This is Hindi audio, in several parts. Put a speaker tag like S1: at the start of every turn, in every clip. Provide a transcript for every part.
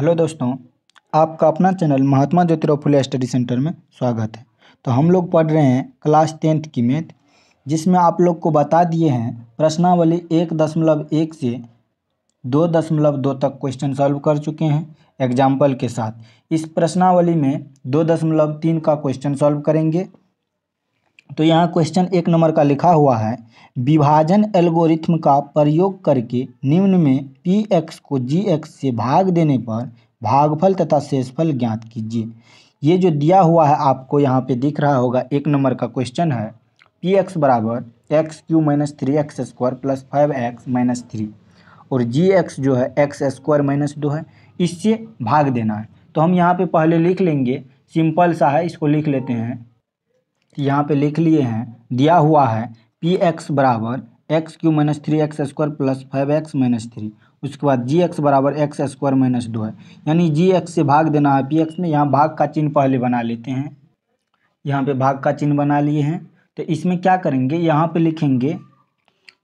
S1: हेलो दोस्तों आपका अपना channel Mahatma Jyotirao Phule study centre में स्वागत है तो हम लोग पढ़ रहे हैं क्लास टेंथ की मैथ जिसमें आप लोग को बता दिए हैं प्रश्नावली एक दशमलव एक से दो दशमलव दो तक क्वेश्चन सॉल्व कर चुके हैं एग्जाम्पल के साथ इस प्रश्नावली में दो दशमलव तीन का क्वेश्चन सॉल्व करेंगे तो यहाँ क्वेश्चन एक नंबर का लिखा हुआ है विभाजन एल्गोरिथ्म का प्रयोग करके निम्न में पी एक्स को जी एक्स से भाग देने पर भागफल तथा शेषफल ज्ञात कीजिए ये जो दिया हुआ है आपको यहाँ पे दिख रहा होगा एक नंबर का क्वेश्चन है पी एक्स बराबर X cube minus three X square plus five X minus three और जी एक्स जो है एक्स स्क्वायर माइनस दो है इससे भाग देना है तो हम यहाँ पे पहले लिख लेंगे सिंपल सा है इसको लिख लेते हैं यहाँ पे लिख लिए हैं दिया हुआ है पी एक्स बराबर X cube minus three X square plus five X minus three उसके बाद जी एक्स बराबर एक्स स्क्वायर माइनस दो है यानी जी एक्स से भाग देना है पी एक्स में यहाँ भाग का चिन्ह पहले बना लेते हैं यहाँ पे भाग का चिन्ह बना लिए हैं तो इसमें क्या करेंगे यहाँ पे लिखेंगे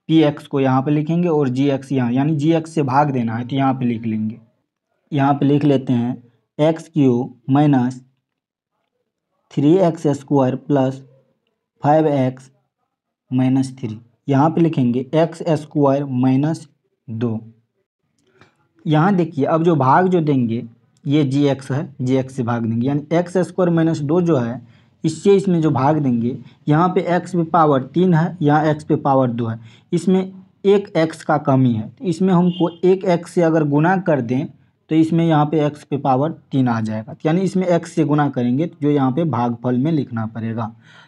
S1: पी एक्स को यहाँ पे लिखेंगे और जी एक्स यहाँ यानी जी एक्स से भाग देना है तो यहाँ पे लिख लेंगे यहाँ पे लिख लेते हैं X cube minus three X square plus five X minus three यहाँ पर लिखेंगे एक्स स्क्वायर माइनस दो यहाँ देखिए अब जो भाग जो देंगे ये जी एक्स है जी एक्स से भाग देंगे यानी एक्स स्क्वायर माइनस दो जो है इससे इसमें जो भाग देंगे यहाँ पे एक्स पे पावर तीन है यहाँ एक्स पे पावर दो है इसमें एक एक्स का कमी है तो इसमें हमको एक एक्स से अगर गुना कर दें तो इसमें यहाँ पे एक्स पे पावर तीन आ जाएगा तो यानी इसमें एक्स से गुना करेंगे तो जो यहाँ पे भागफल में लिखना पड़ेगा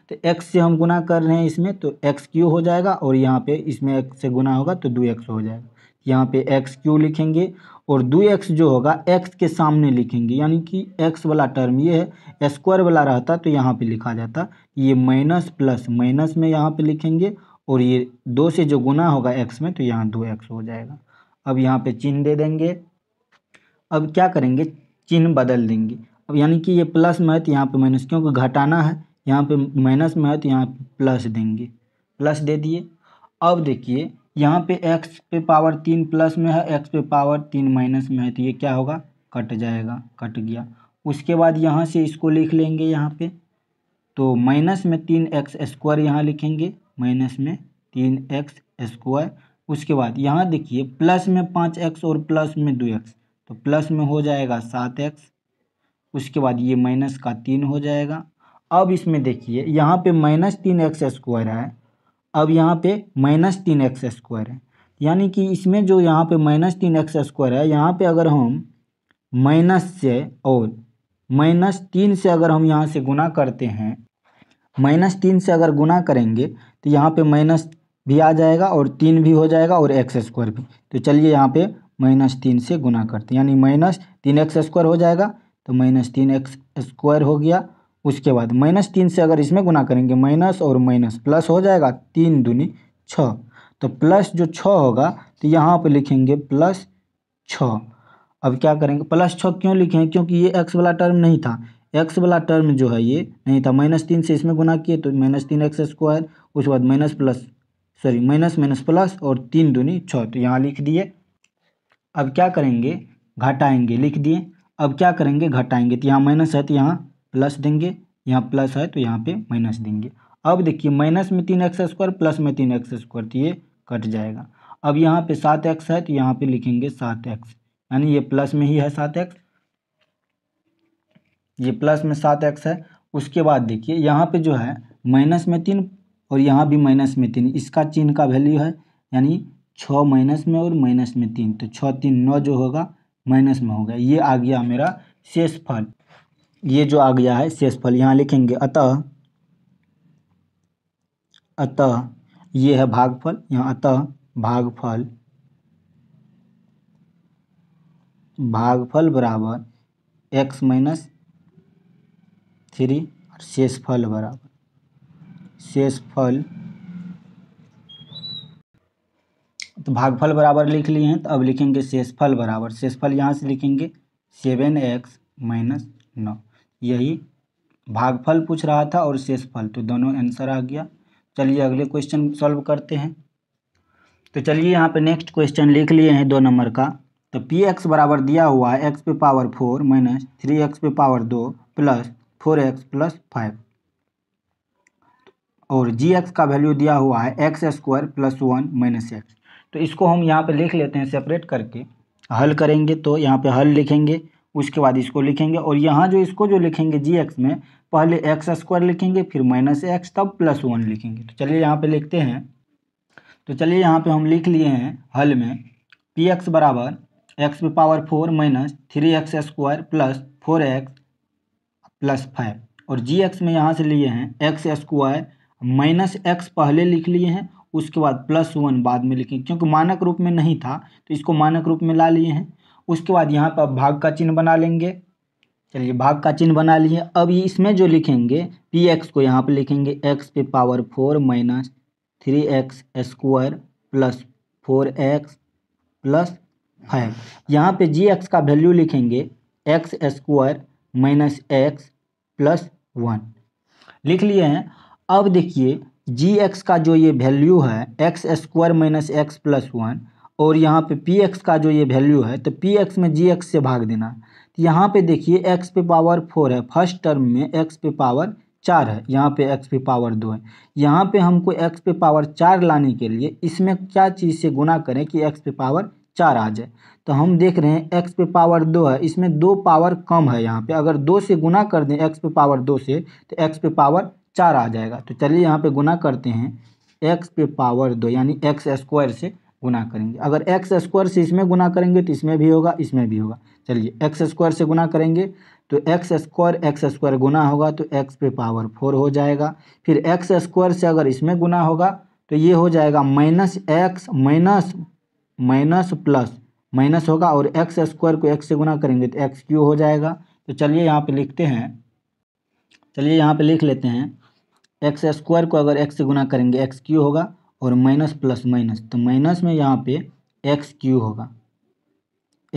S1: तो एक्स से हम गुना कर रहे हैं इसमें तो एक्स क्यू हो जाएगा और यहाँ पे इसमें एक्स से गुना होगा तो दो एक्स हो जाएगा यहाँ पे एक्स क्यू लिखेंगे और दो एक्स जो होगा एक्स के सामने लिखेंगे यानी कि एक्स वाला टर्म ये है स्क्वायर वाला रहता तो यहाँ पर लिखा जाता ये माइनस प्लस माइनस में यहाँ पर लिखेंगे और ये दो से जो गुना होगा एक्स में तो यहाँ दो एक्स हो जाएगा अब यहाँ पे चिन्ह दे देंगे अब क्या करेंगे चिन्ह बदल देंगे अब यानी कि ये प्लस में है तो यहाँ पे माइनस क्योंकि घटाना है यहाँ पे माइनस में है तो यहाँ पे प्लस देंगे प्लस दे दिए अब देखिए यहाँ पे एक्स पे पावर तीन प्लस में है एक्स पे पावर तीन माइनस में है तो ये क्या होगा कट जाएगा कट गया उसके बाद यहाँ से इसको लिख लेंगे यहाँ पे तो माइनस में तीन एक्स स्क्वायर यहाँ लिखेंगे माइनस में तीन एक्स स्क्वायर उसके बाद यहाँ देखिए प्लस में पाँच एक्स और प्लस में दो एक्स तो प्लस में हो जाएगा सात एक्स उसके बाद ये माइनस का तीन हो जाएगा अब इसमें देखिए यहाँ पे माइनस तीन एक्स स्क्वायर है अब यहाँ पे माइनस तीन एक्स स्क्वायर है यानी कि इसमें जो यहाँ पे माइनस तीन एक्स स्क्वायर है यहाँ पे अगर हम माइनस से और माइनस तीन से अगर हम यहाँ से गुना करते हैं माइनस तीन से अगर गुना करेंगे तो यहाँ पे माइनस भी आ जाएगा और तीन भी हो जाएगा और एक्स स्क्वायर भी तो चलिए यहाँ पे माइनस तीन से गुना करते हैं यानी माइनस तीन एक्स स्क्वायर हो जाएगा तो माइनस तीन एक्स स्क्वायर हो गया उसके बाद माइनस तीन से अगर इसमें गुना करेंगे माइनस और माइनस प्लस हो जाएगा तीन दूनी छ तो प्लस जो छः होगा तो यहाँ पर लिखेंगे प्लस छः अब क्या करेंगे प्लस छः क्यों लिखे क्योंकि ये एक्स वाला टर्म नहीं था एक्स वाला टर्म जो है ये नहीं था माइनस तीन से इसमें गुना किए तो माइनस तीन एक्स स्क्वायर उसके बाद minus plus sorry minus minus plus और तीन दूनी छः तो यहाँ लिख दिए अब क्या करेंगे घटाएंगे लिख दिए अब क्या करेंगे घटाएंगे तो यहाँ माइनस है तो यहाँ प्लस देंगे यहाँ प्लस है तो यहाँ पे माइनस देंगे अब देखिए माइनस में तीन एक्स स्क्वायर प्लस में तीन एक्स स्क्वायर तो ये कट जाएगा अब यहाँ पे सात एक्स है तो यहाँ पे लिखेंगे सात एक्स यानी ये प्लस में ही है सात एक्स ये प्लस में सात एक्स है उसके बाद देखिए यहाँ पे जो है माइनस में तीन और यहाँ भी माइनस में तीन इसका चिन्ह का वैल्यू है यानी छः माइनस में और माइनस में तीन तो छः तीन नौ जो होगा माइनस में होगा ये आ गया मेरा शेष फल ये जो आ गया है शेष फल यहाँ लिखेंगे अतः अतः ये है भागफल यहाँ अतः भागफल भागफल बराबर एक्स माइनस थ्री और शेष फल बराबर शेष फल तो भागफल बराबर लिख लिए हैं तो अब लिखेंगे शेषफल बराबर शेषफल यहाँ से लिखेंगे सेवन एक्स माइनस नौ यही भागफल पूछ रहा था और शेषफल तो दोनों आंसर आ गया चलिए अगले क्वेश्चन सॉल्व करते हैं तो चलिए यहाँ पे नेक्स्ट क्वेश्चन लिख लिए हैं दो नंबर का तो पी एक्स बराबर दिया हुआ है एक्स पे power four minus three X पे पावर दो plus four X plus five और जी एक्स का वैल्यू दिया हुआ है X square plus one minus X तो इसको हम यहाँ पे लिख लेते हैं सेपरेट करके हल करेंगे तो यहाँ पे हल लिखेंगे उसके बाद इसको लिखेंगे और यहाँ जो इसको जो लिखेंगे जी एक्स में पहले एक्स स्क्वायर लिखेंगे फिर माइनस एक्स तब प्लस वन लिखेंगे तो चलिए यहाँ पे लिखते हैं तो चलिए यहाँ पे हम लिख लिए हैं हल में पी एक्स बराबर एक्स पे power four minus three X square plus four X plus five और जी एक्स में यहाँ से लिए हैं एक्स स्क्वायर माइनस एक्स पहले लिख लिए हैं उसके बाद प्लस वन बाद में लिखेंगे क्योंकि मानक रूप में नहीं था तो इसको मानक रूप में ला लिए हैं उसके बाद यहाँ पर भाग का चिन्ह बना लेंगे चलिए भाग का चिन्ह बना लिए अब ये इसमें जो लिखेंगे पी एक्स को यहाँ पर लिखेंगे एक्स पे power four minus three X square plus four X plus five यहाँ पर जी एक्स का वैल्यू लिखेंगे X square minus X plus one लिख लिए हैं अब देखिए जी एक्स का जो ये वैल्यू है X square minus X plus one और यहाँ पे पी एक्स का जो ये वैल्यू है तो पी एक्स में जी एक्स से भाग देना तो यहाँ पे देखिए एक्स पे पावर फोर है फर्स्ट टर्म में एक्स पे पावर चार है यहाँ पे एक्स पे पावर दो है यहाँ पे हमको एक्स पे पावर चार लाने के लिए इसमें क्या चीज़ से गुना करें कि एक्स पे पावर चार आ जाए तो हम देख रहे हैं एक्स पे पावर दो है इसमें दो पावर कम है यहाँ पे अगर दो से गुना कर दें एक्स पे पावर दो से तो एक्स पे पावर चार आ जाएगा तो चलिए यहाँ पे गुना करते हैं एक्स पे पावर दो यानी एक्स स्क्वायर से गुना करेंगे अगर एक्स स्क्वायर से इसमें गुना करेंगे तो इसमें भी होगा इसमें भी होगा चलिए एक्स स्क्वायर से गुना करेंगे तो एक्स स्क्वायर एक्स स्क्वायर गुना होगा तो एक्स पे पावर फोर हो जाएगा फिर एक्स स्क्वायर से अगर इसमें गुना होगा तो ये हो जाएगा minus X minus minus plus minus होगा और एक्स स्क्वायर को एक्स से गुना करेंगे तो एक्स क्यू हो जाएगा तो चलिए यहाँ पे लिखते हैं चलिए यहाँ पे लिख लेते हैं एक्स स्क्वायर को अगर एक्स से गुना करेंगे एक्स क्यू होगा और माइनस प्लस माइनस तो माइनस में यहाँ पे एक्स क्यू होगा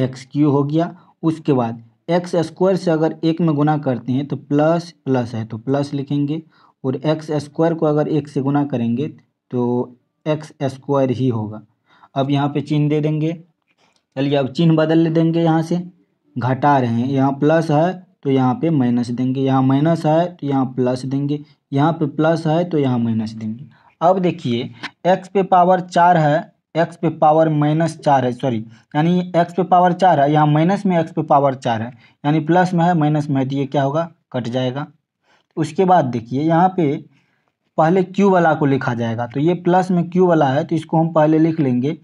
S1: एक्स क्यू हो गया उसके बाद एक्स स्क्वायर से अगर एक में गुना करते हैं तो प्लस प्लस है तो प्लस लिखेंगे और एक्स स्क्वायर को अगर एक से गुना करेंगे तो एक्स स्क्वायर ही होगा अब यहाँ पे चिन्ह दे देंगे चलिए अब चिन्ह बदल देंगे यहाँ से घटा रहे हैं यहाँ प्लस है तो यहाँ पे माइनस देंगे यहाँ माइनस है तो यहाँ प्लस देंगे यहाँ पे प्लस है तो यहाँ माइनस देंगे अब देखिए एक्स पे पावर चार है एक्स पे पावर माइनस चार है सॉरी यानी एक्स पे पावर चार है यहाँ माइनस में एक्स पे पावर चार है यानी प्लस में है माइनस में है तो ये क्या होगा कट जाएगा उसके बाद देखिए यहाँ पे पहले क्यू वाला को लिखा जाएगा तो ये प्लस में क्यू वाला है तो इसको हम पहले लिख लेंगे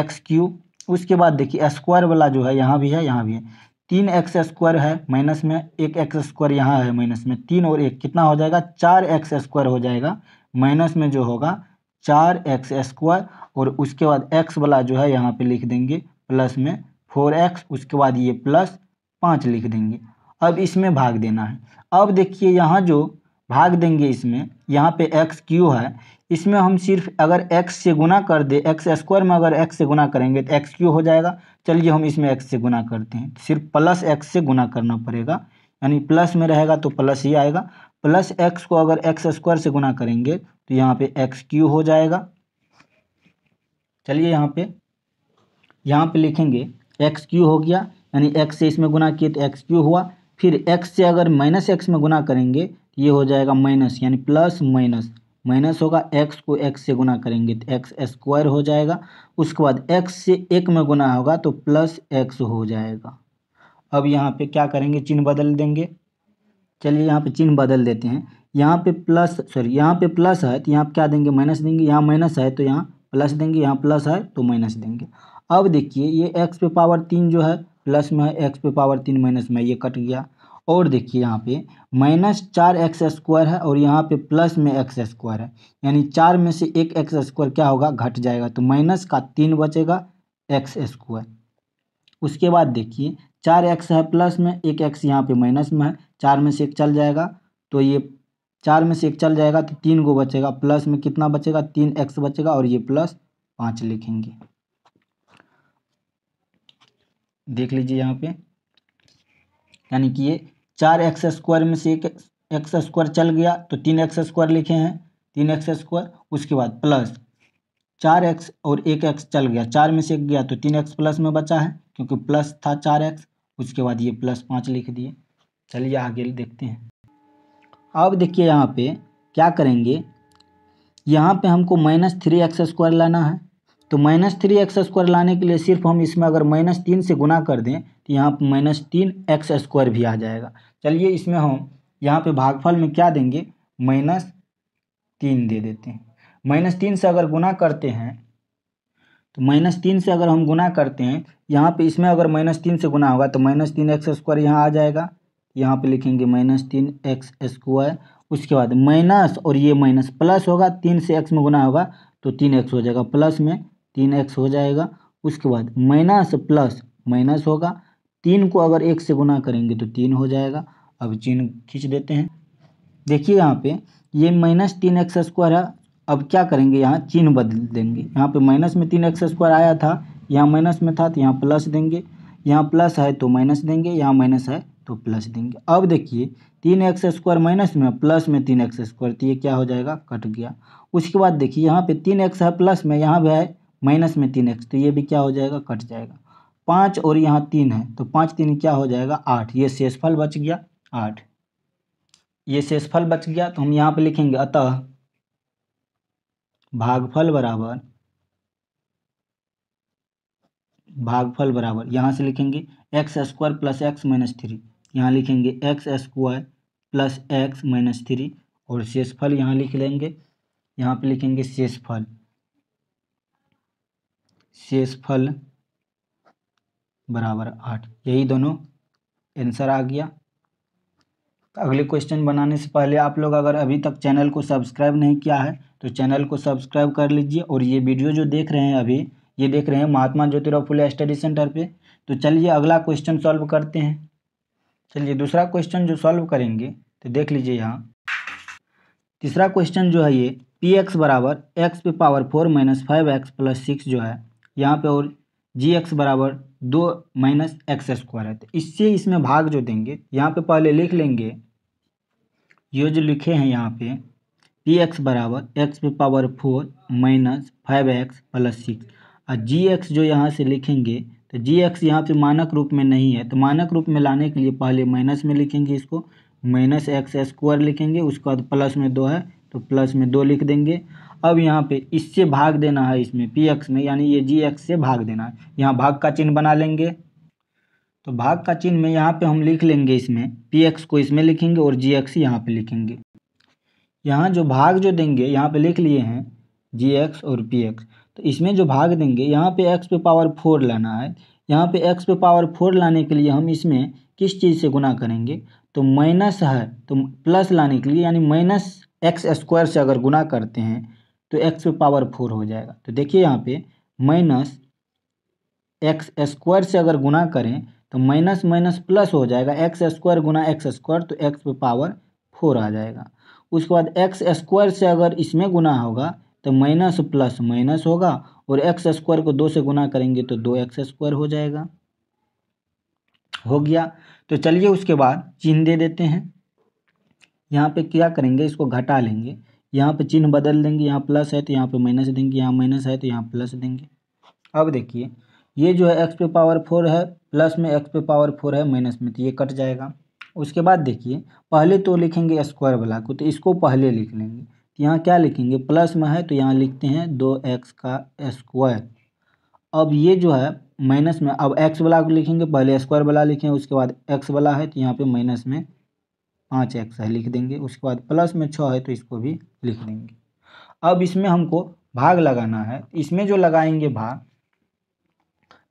S1: एक्स क्यू उसके बाद देखिए स्क्वायर वाला जो है यहाँ भी है यहाँ भी है तीन एक्स स्क्वायर है माइनस में एक एक्स स्क्वायर यहाँ है माइनस में तीन और एक कितना हो जाएगा चार एक्स स्क्वायर हो जाएगा माइनस में जो होगा चार एक्स स्क्वायर और उसके बाद एक्स वाला जो है यहाँ पे लिख देंगे प्लस में फोर एक्स उसके बाद ये प्लस पाँच लिख देंगे अब इसमें भाग देना है अब देखिए यहाँ जो भाग देंगे इसमें यहाँ पे एक्स क्यू है इसमें हम सिर्फ अगर एक्स से गुना कर दे एक्स स्क्वायर में अगर एक्स से गुना करेंगे तो एक्स क्यू हो जाएगा चलिए हम इसमें एक्स से गुना करते हैं सिर्फ प्लस एक्स से गुना करना पड़ेगा यानी प्लस में रहेगा तो प्लस ही आएगा प्लस एक्स को अगर एक्स स्क्वायर से गुना करेंगे तो यहाँ पे एक्स क्यू हो जाएगा चलिए यहाँ पे यहाँ पे लिखेंगे एक्स क्यू हो गया यानी एक्स से इसमें गुना किए तो एक्स क्यू हुआ फिर एक्स से अगर माइनस एक्स में गुना करेंगे ये हो जाएगा माइनस यानी प्लस माइनस माइनस होगा एक्स को एक्स से गुना करेंगे तो एक्स स्क्वायर हो जाएगा उसके बाद एक्स से एक में गुना होगा तो प्लस एक्स हो जाएगा अब यहाँ पे क्या करेंगे चिन्ह बदल देंगे चलिए यहाँ पे चिन्ह बदल देते हैं यहाँ पे प्लस सॉरी यहाँ पे प्लस है तो यहाँ क्या देंगे माइनस देंगे यहाँ माइनस है तो यहाँ प्लस देंगे यहाँ प्लस है तो माइनस देंगे अब देखिए ये एक्स पे पावर तीन जो है प्लस में है एक्स पे पावर तीन माइनस में ये कट गया और देखिए यहाँ पे माइनस चार एक्स स्क्वायर है और यहाँ पे प्लस में एक्स स्क्वायर है यानी चार में से एक एक्स स्क्वायर क्या होगा घट जाएगा तो माइनस का तीन बचेगा एक्स स्क्वायर उसके बाद देखिए चार एक्स है प्लस में एक एक्स यहाँ पे माइनस में है चार में से एक चल जाएगा तो ये चार में से एक चल जाएगा तो तीन को बचेगा प्लस में कितना बचेगा तीन एक्स बचेगा और ये प्लस पाँच लिखेंगे देख लीजिए यहाँ पे यानी कि ये चार एक्स स्क्वायर में से एक एक्स स्क्वायर चल गया तो तीन एक्स स्क्वायर लिखे हैं तीन एक्स स्क्वायर उसके बाद प्लस चार एक्स और एक एक्स चल गया चार में से एक गया तो तीन एक्स प्लस में बचा है क्योंकि प्लस था चार एक्स उसके बाद ये प्लस पाँच लिख दिए चलिए आगे देखते हैं अब देखिए यहाँ पे क्या करेंगे यहाँ पे हमको माइनस थ्री एक्स स्क्वायर लाना है तो माइनस थ्री एक्स स्क्वायर लाने के लिए सिर्फ हम इसमें अगर माइनस तीन से गुना कर दें तो यहाँ पर माइनस तीन एक्स स्क्वायर भी आ जाएगा चलिए इसमें हम यहाँ पे भागफल में क्या देंगे माइनस तीन दे देते हैं माइनस तीन से अगर गुना करते हैं तो माइनस तीन से अगर हम गुना करते हैं यहाँ पे इसमें अगर माइनस तीन से गुना होगा तो माइनस तीन एक्स स्क्वायर यहाँ आ जाएगा यहाँ पे लिखेंगे माइनस तीन एक्स स्क्वायर उसके बाद माइनस और ये माइनस प्लस होगा तीन से एक्स में गुना होगा तो तीन एक्स हो जाएगा प्लस में तीन एक्स हो जाएगा उसके बाद माइनस प्लस माइनस होगा तीन को अगर एक से गुना करेंगे तो तीन हो जाएगा अब चिन्ह खींच देते हैं देखिए यहाँ पे ये माइनस तीन एक्स स्क्वायर है अब क्या करेंगे यहाँ चिन्ह बदल देंगे यहाँ पे माइनस में तीन एक्स स्क्वायर आया था यहाँ माइनस में था तो यहाँ प्लस देंगे यहाँ प्लस है तो माइनस देंगे यहाँ माइनस है तो प्लस देंगे अब देखिए तीन एक्स स्क्वायर माइनस में प्लस में तीन एक्स स्क्वायर तो ये क्या हो जाएगा कट गया उसके बाद देखिए यहाँ पे तीन एक्स है प्लस में यहाँ भी है माइनस में तीन एक्स तो ये भी क्या हो जाएगा कट जाएगा पाँच और यहाँ तीन है तो पाँच तीन क्या हो जाएगा आठ ये शेषफल बच गया आठ ये शेषफल बच गया तो हम यहाँ पे लिखेंगे अतः भागफल बराबर भागफल बराबर यहाँ से लिखेंगे X square plus X minus three यहाँ लिखेंगे X square plus X minus three और शेषफल यहाँ लिख लेंगे यहाँ पे लिखेंगे शेषफल शेषफल बराबर आठ यही दोनों आंसर आ गया तो अगले क्वेश्चन बनाने से पहले आप लोग अगर अभी तक चैनल को सब्सक्राइब नहीं किया है तो चैनल को सब्सक्राइब कर लीजिए और ये वीडियो जो देख रहे हैं अभी ये देख रहे हैं महात्मा ज्योतिराव फुले स्टडी सेंटर पे तो चलिए अगला क्वेश्चन सॉल्व करते हैं चलिए दूसरा क्वेश्चन जो सॉल्व करेंगे तो देख लीजिए यहाँ तीसरा क्वेश्चन जो है ये पी एक्स बराबर एक्स पे power four minus five X plus six जो है यहाँ पे और जी एक्स बराबर दो माइनस एक्स स्क्वायर है तो इससे इसमें भाग जो देंगे यहाँ पे पहले लिख लेंगे ये जो लिखे हैं यहाँ पे पी एक्स बराबर एक्स पे power four minus five X plus six और जी एक्स जो यहाँ से लिखेंगे तो जी एक्स यहाँ पे मानक रूप में नहीं है तो मानक रूप में लाने के लिए पहले माइनस में लिखेंगे इसको माइनस एक्स स्क्वायर लिखेंगे उसके बाद प्लस में दो है तो प्लस में दो लिख देंगे अब यहाँ पे इससे भाग देना है इसमें पी एक्स में यानी ये जी एक्स से भाग देना है यहाँ भाग का चिन्ह बना लेंगे तो भाग का चिन्ह में यहाँ पे हम लिख लेंगे इसमें पी एक्स को इसमें लिखेंगे और जी एक्स यहाँ पर लिखेंगे यहाँ जो भाग जो देंगे यहाँ पे लिख लिए हैं जी एक्स और पी एक्स तो इसमें जो भाग देंगे यहाँ पे एक्स पे पावर फोर लाना है यहाँ पे एक्स पे पावर फोर लाने के लिए हम इसमें किस चीज़ से गुना करेंगे तो माइनस है तो प्लस लाने के लिए यानी माइनस एक्स स्क्वायर से अगर गुना करते हैं तो एक्स पे पावर फोर हो जाएगा तो देखिए यहाँ पे माइनस एक्स स्क्वायर से अगर गुना करें तो माइनस माइनस प्लस हो जाएगा एक्स स्क्वायर गुना एक्स स्क्वायर तो एक्स पे पावर फोर आ जाएगा उसके बाद एक्स स्क्वायर से अगर इसमें गुना होगा तो माइनस प्लस माइनस होगा और एक्स स्क्वायर को दो से गुना करेंगे तो दो एक्स स्क्वायर हो जाएगा हो गया तो चलिए उसके बाद चिन्ह दे देते हैं यहाँ पे क्या करेंगे इसको घटा लेंगे यहाँ पे चिन्ह बदल देंगे यहाँ प्लस है तो यहाँ पे माइनस देंगे यहाँ माइनस है तो यहाँ प्लस देंगे अब देखिए ये जो है एक्स पे पावर फोर है प्लस में एक्स पे पावर फोर है माइनस में तो ये कट जाएगा उसके बाद देखिए पहले तो लिखेंगे स्क्वायर वाला को तो इसको पहले लिख लेंगे तो यहाँ क्या लिखेंगे प्लस में है तो यहाँ लिखते हैं दो एक्स का स्क्वायर अब ये जो है माइनस में अब एक्स वाला को लिखेंगे पहले स्क्वायर वाला लिखें उसके बाद एक्स वाला है तो यहाँ पे माइनस में पाँच एक्स है लिख देंगे उसके बाद प्लस में छः है तो इसको भी लिख देंगे अब इसमें हमको भाग लगाना है इसमें जो लगाएंगे भाग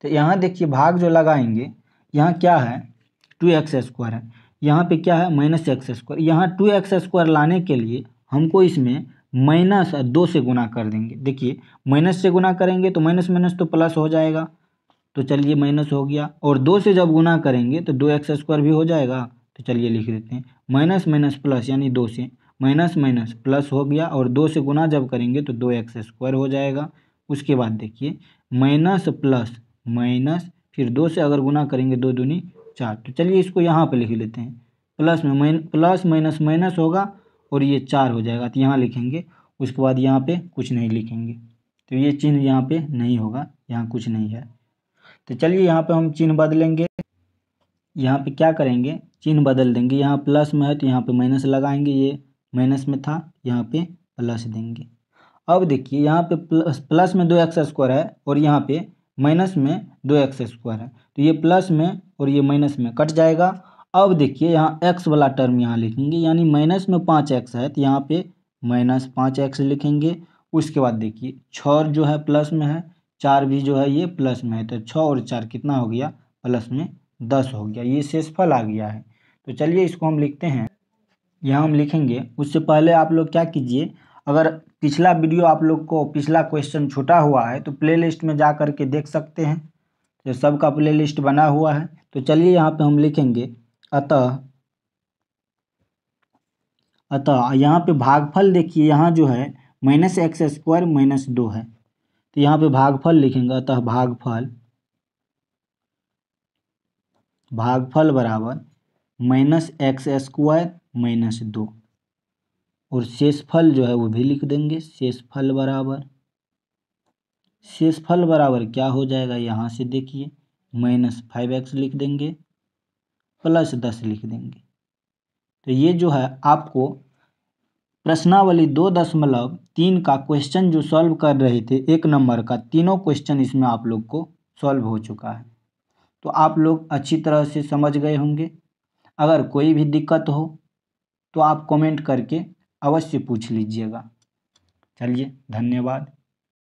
S1: तो यहाँ देखिए भाग जो लगाएंगे यहाँ क्या है टू एक्स स्क्वायर है यहाँ पे क्या है माइनस एक्स स्क्वायर यहाँ टू एक्स स्क्वायर लाने के लिए हमको इसमें माइनस दो से गुना कर देंगे देखिए माइनस से गुना करेंगे तो माइनस माइनस तो प्लस हो जाएगा तो चलिए माइनस हो गया और दो से जब गुना करेंगे तो दो एक्स स्क्वायर भी हो जाएगा तो चलिए लिख देते हैं माइनस माइनस प्लस यानी दो से माइनस माइनस प्लस हो गया और दो से गुना जब करेंगे तो दो एक्स स्क्वायर हो जाएगा उसके बाद देखिए माइनस प्लस माइनस फिर दो से अगर गुना करेंगे दो दूनी चार तो चलिए इसको यहाँ पर लिख लेते हैं प्लस में माइन प्लस माइनस माइनस होगा और ये चार हो जाएगा तो यहाँ लिखेंगे उसके बाद यहाँ पे कुछ नहीं लिखेंगे तो ये चिन्ह यहाँ पे नहीं होगा यहाँ कुछ नहीं है तो चलिए यहाँ पे हम चिन्ह बदलेंगे यहाँ पे क्या करेंगे चिन्ह बदल देंगे यहाँ प्लस में है तो यहाँ पे माइनस लगाएंगे ये माइनस में था यहाँ पे प्लस देंगे अब देखिए यहाँ पे प्लस प्लस में दो एक्स स्क्वायर है और यहाँ पे माइनस में दो एक्स स्क्वायर है तो ये प्लस में और ये माइनस में कट जाएगा अब देखिए यहाँ एक्स वाला टर्म यहाँ लिखेंगे यानी माइनस में पाँच एक्स है तो यहाँ पे माइनस पाँच एक्स लिखेंगे उसके बाद देखिए छः जो है प्लस में है चार भी जो है ये प्लस में है तो छः और चार कितना हो गया प्लस में दस हो गया ये शेषफल आ गया है तो चलिए इसको हम लिखते हैं यहाँ हम लिखेंगे उससे पहले आप लोग क्या कीजिए अगर पिछला वीडियो आप लोग को पिछला क्वेश्चन छूटा हुआ है तो प्लेलिस्ट में जा कर के देख सकते हैं जो सबका प्लेलिस्ट बना हुआ है तो चलिए यहाँ पे हम लिखेंगे अतः अतः यहाँ पे भागफल देखिए यहाँ जो है माइनस एक्स स्क्वायर माइनस दो है तो यहाँ पे भागफल लिखेंगे अतः भागफल भागफल बराबर माइनस एक्स स्क्वायर माइनस दो और शेषफल जो है वो भी लिख देंगे शेषफल बराबर शेषफल बराबर क्या हो जाएगा यहाँ से देखिए माइनस फाइव एक्स लिख देंगे प्लस दस लिख देंगे तो ये जो है आपको प्रश्नावली दो दशमलव तीन का क्वेश्चन जो सॉल्व कर रहे थे एक नंबर का तीनों क्वेश्चन इसमें आप लोग को सॉल्व हो चुका है तो आप लोग अच्छी तरह से समझ गए होंगे अगर कोई भी दिक्कत हो तो आप कमेंट करके अवश्य पूछ लीजिएगा चलिए धन्यवाद